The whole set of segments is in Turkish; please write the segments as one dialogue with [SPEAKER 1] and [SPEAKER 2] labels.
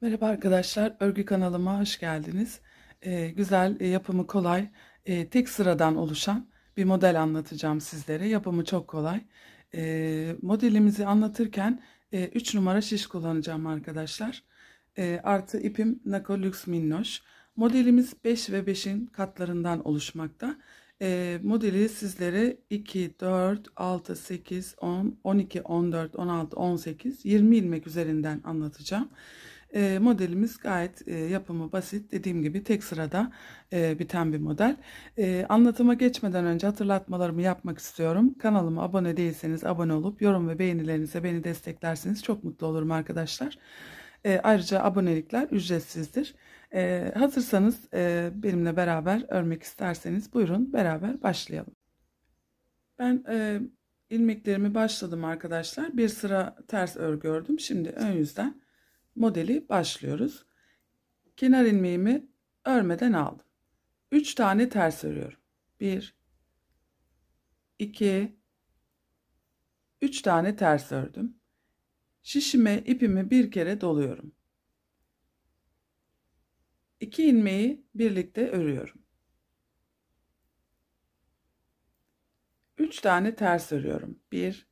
[SPEAKER 1] Merhaba arkadaşlar, örgü kanalıma hoş geldiniz. Ee, güzel, e, yapımı kolay, e, tek sıradan oluşan bir model anlatacağım sizlere. Yapımı çok kolay. E, modelimizi anlatırken e, 3 numara şiş kullanacağım arkadaşlar. E, artı ipim Nako Lux Minnoş. Modelimiz 5 ve 5'in katlarından oluşmakta. E, modeli sizlere 2, 4, 6, 8, 10, 12, 14, 16, 18, 20 ilmek üzerinden anlatacağım. E, modelimiz gayet e, yapımı basit. Dediğim gibi tek sırada e, biten bir model. E, anlatıma geçmeden önce hatırlatmalarımı yapmak istiyorum. Kanalıma abone değilseniz abone olup yorum ve beğenilerinize beni desteklerseniz çok mutlu olurum arkadaşlar. E, ayrıca abonelikler ücretsizdir. E, hazırsanız e, benimle beraber örmek isterseniz buyurun beraber başlayalım. Ben e, ilmeklerimi başladım arkadaşlar. Bir sıra ters örgü ördüm. Şimdi ön yüzden modeli başlıyoruz. Kenar ilmeğimi örmeden aldım. 3 tane ters örüyorum. 1 2 3 tane ters ördüm. Şişime ipimi bir kere doluyorum. 2 ilmeği birlikte örüyorum. 3 tane ters örüyorum. 1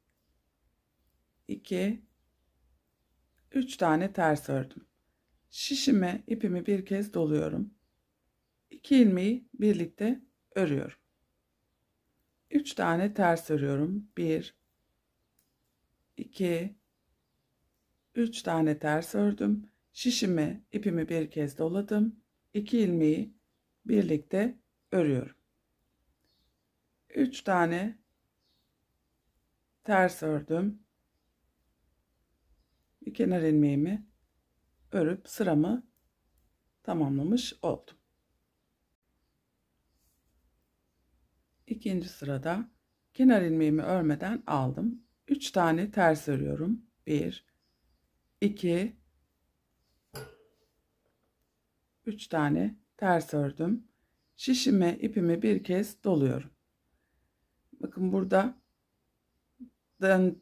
[SPEAKER 1] 2 3 tane ters ördüm. Şişime ipimi bir kez doluyorum. 2 ilmeği birlikte örüyorum. 3 tane ters örüyorum. 1 2 3 tane ters ördüm. Şişime ipimi bir kez doladım. 2 ilmeği birlikte örüyorum. 3 tane ters ördüm bir kenar ilmeğimi örüp sıramı tamamlamış oldum. İkinci sırada kenar ilmeğimi örmeden aldım. 3 tane ters örüyorum. 1 2 3 tane ters ördüm. Şişime ipimi bir kez doluyorum. Bakın burada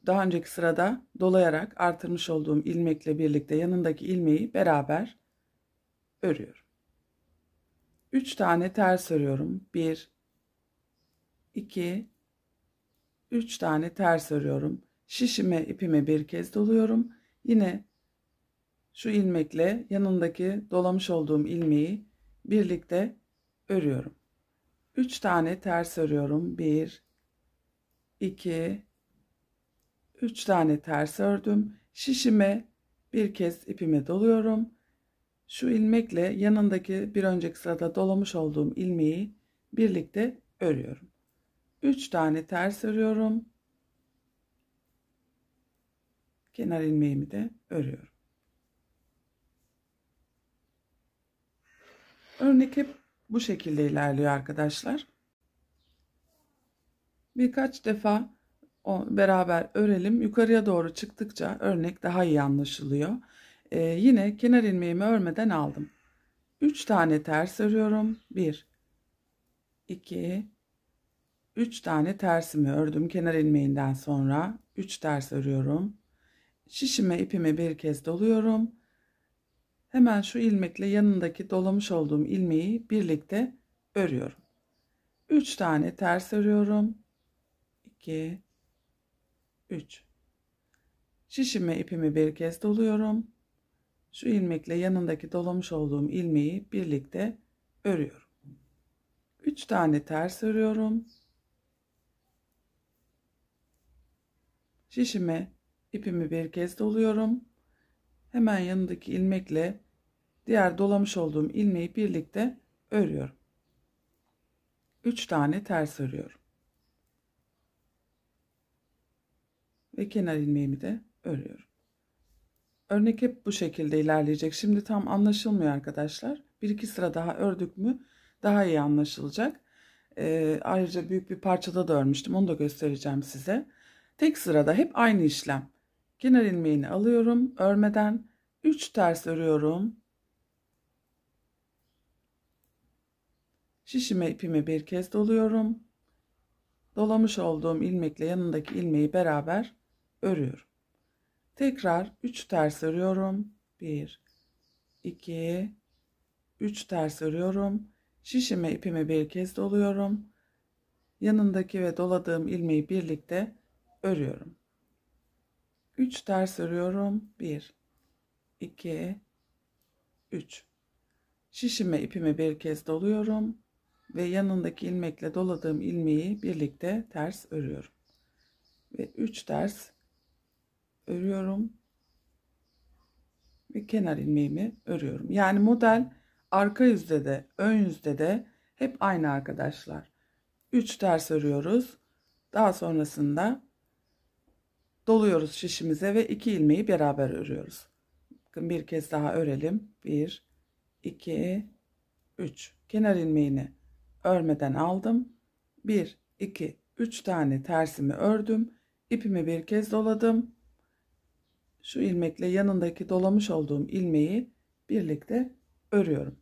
[SPEAKER 1] daha önceki sırada dolayarak artırmış olduğum ilmekle birlikte yanındaki ilmeği beraber örüyorum. 3 tane ters örüyorum. 1 2 3 tane ters örüyorum. Şişime ipime bir kez doluyorum. Yine şu ilmekle yanındaki dolamış olduğum ilmeği birlikte örüyorum. 3 tane ters örüyorum. 1 2 3 tane ters ördüm. Şişime bir kez ipime doluyorum. Şu ilmekle yanındaki bir önceki sırada dolamış olduğum ilmeği birlikte örüyorum. 3 tane ters örüyorum. Kenar ilmeğimi de örüyorum. Örnek hep bu şekilde ilerliyor arkadaşlar. Birkaç defa o, beraber örelim. Yukarıya doğru çıktıkça örnek daha iyi anlaşılıyor. Ee, yine kenar ilmeğimi örmeden aldım. 3 tane ters örüyorum. 1 2 3 tane tersimi ördüm kenar ilmeğinden sonra 3 ters örüyorum. Şişime ipimi bir kez doluyorum. Hemen şu ilmekle yanındaki dolamış olduğum ilmeği birlikte örüyorum. 3 tane ters örüyorum. 2 3 Şişime ipimi bir kez doluyorum. Şu ilmekle yanındaki dolamış olduğum ilmeği birlikte örüyorum. 3 tane ters örüyorum. Şişime ipimi bir kez doluyorum. Hemen yanındaki ilmekle diğer dolamış olduğum ilmeği birlikte örüyorum. 3 tane ters örüyorum. ve kenar ilmeğimi de örüyorum. Örnek hep bu şekilde ilerleyecek. Şimdi tam anlaşılmıyor arkadaşlar. Bir iki sıra daha ördük mü daha iyi anlaşılacak. Ee, ayrıca büyük bir parçada da örmüştüm. Onu da göstereceğim size. Tek sırada hep aynı işlem. Kenar ilmeğini alıyorum. Örmeden 3 ters örüyorum. Şişime ipimi bir kez doluyorum. Dolamış olduğum ilmekle yanındaki ilmeği beraber örüyorum. Tekrar 3 ters örüyorum. 1 2 3 ters örüyorum. Şişime ipimi bir kez doluyorum. Yanındaki ve doladığım ilmeği birlikte örüyorum. 3 ters örüyorum. 1 2 3 Şişime ipimi bir kez doluyorum ve yanındaki ilmekle doladığım ilmeği birlikte ters örüyorum. Ve 3 ters örüyorum ve kenar ilmeğimi örüyorum. Yani model arka yüzde de ön yüzde de hep aynı arkadaşlar. 3 ters örüyoruz. Daha sonrasında doluyoruz şişimize ve 2 ilmeği beraber örüyoruz. Bakın bir kez daha örelim. 1 2 3 kenar ilmeğini örmeden aldım. 1 2 3 tane tersimi ördüm. İpimi bir kez doladım şu ilmekle yanındaki dolamış olduğum ilmeği birlikte örüyorum.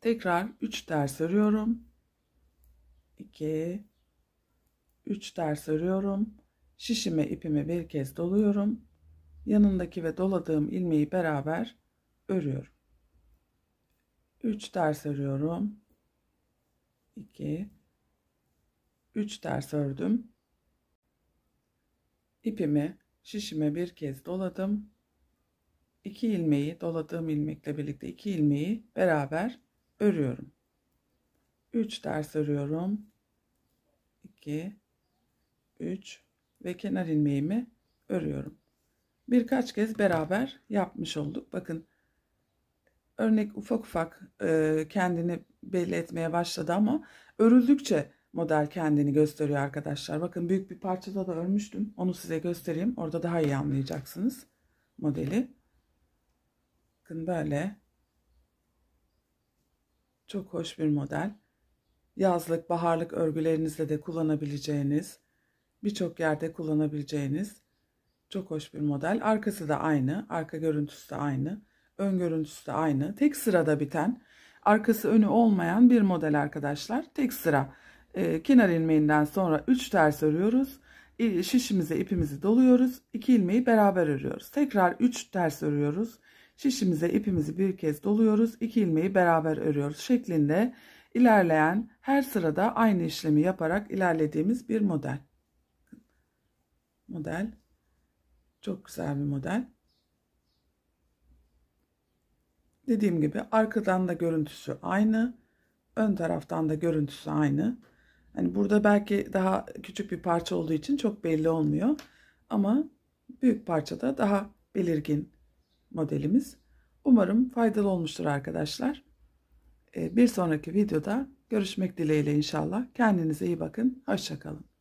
[SPEAKER 1] Tekrar 3 ters örüyorum. 2 3 ters örüyorum. Şişime ipimi bir kez doluyorum. Yanındaki ve doladığım ilmeği beraber örüyorum. 3 ters örüyorum. 2 3 ters ördüm. İpimi şişime bir kez doladım. 2 ilmeği doladığım ilmekle birlikte 2 ilmeği beraber örüyorum. 3 ters örüyorum. 2 3 ve kenar ilmeğimi örüyorum. Birkaç kez beraber yapmış olduk. Bakın örnek ufak ufak e, kendini belli etmeye başladı ama örüldükçe model kendini gösteriyor arkadaşlar. Bakın büyük bir parçada da örmüştüm. Onu size göstereyim. Orada daha iyi anlayacaksınız modeli. Bakın böyle. Çok hoş bir model. Yazlık, baharlık örgülerinizle de kullanabileceğiniz, birçok yerde kullanabileceğiniz çok hoş bir model. Arkası da aynı, arka görüntüsü de aynı, ön görüntüsü de aynı. Tek sırada biten, arkası önü olmayan bir model arkadaşlar. Tek sıra. Ee, kenar ilmeğinden sonra 3 ters örüyoruz. Şişimize ipimizi doluyoruz. 2 ilmeği beraber örüyoruz. Tekrar 3 ters örüyoruz. Şişimize ipimizi bir kez doluyoruz. 2 ilmeği beraber örüyoruz şeklinde ilerleyen her sırada aynı işlemi yaparak ilerlediğimiz bir model. Model çok güzel bir model. Dediğim gibi arkadan da görüntüsü aynı. Ön taraftan da görüntüsü aynı. Hani burada belki daha küçük bir parça olduğu için çok belli olmuyor. Ama büyük parçada daha belirgin modelimiz. Umarım faydalı olmuştur arkadaşlar. Ee, bir sonraki videoda görüşmek dileğiyle inşallah. Kendinize iyi bakın. Hoşçakalın.